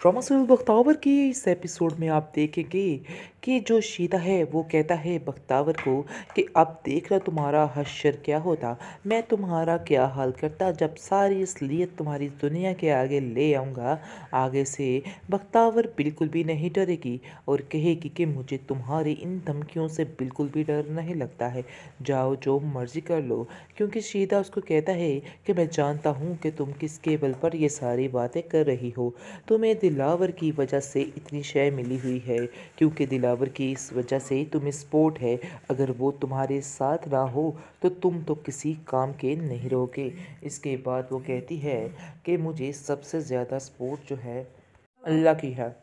drama serial Bakhtawar के इस episode में आप देखेंगे कि जो शीदा है वो कहता है बख्तावर को कि अब देख रहा तुम्हारा हशर क्या होता मैं तुम्हारा क्या हाल करता जब सारी असलियत तुम्हारी दुनिया के आगे ले आऊँगा आगे से बख्तावर बिल्कुल भी नहीं डरेगी और कहेगी कि मुझे तुम्हारी इन धमकियों से बिल्कुल भी डर नहीं लगता है जाओ जो मर्जी कर लो क्योंकि शीदा उसको कहता है कि मैं जानता हूँ कि तुम किस केबल पर ये सारी बातें कर रही हो तुम्हें दिलावर की वजह से इतनी शय मिली हुई है क्योंकि दिलावर की इस वजह से तुम्हें स्पोर्ट है अगर वो तुम्हारे साथ ना हो तो तुम तो किसी काम के नहीं रहोगे इसके बाद वो कहती है कि मुझे सबसे ज़्यादा स्पोर्ट जो है अल्लाह की है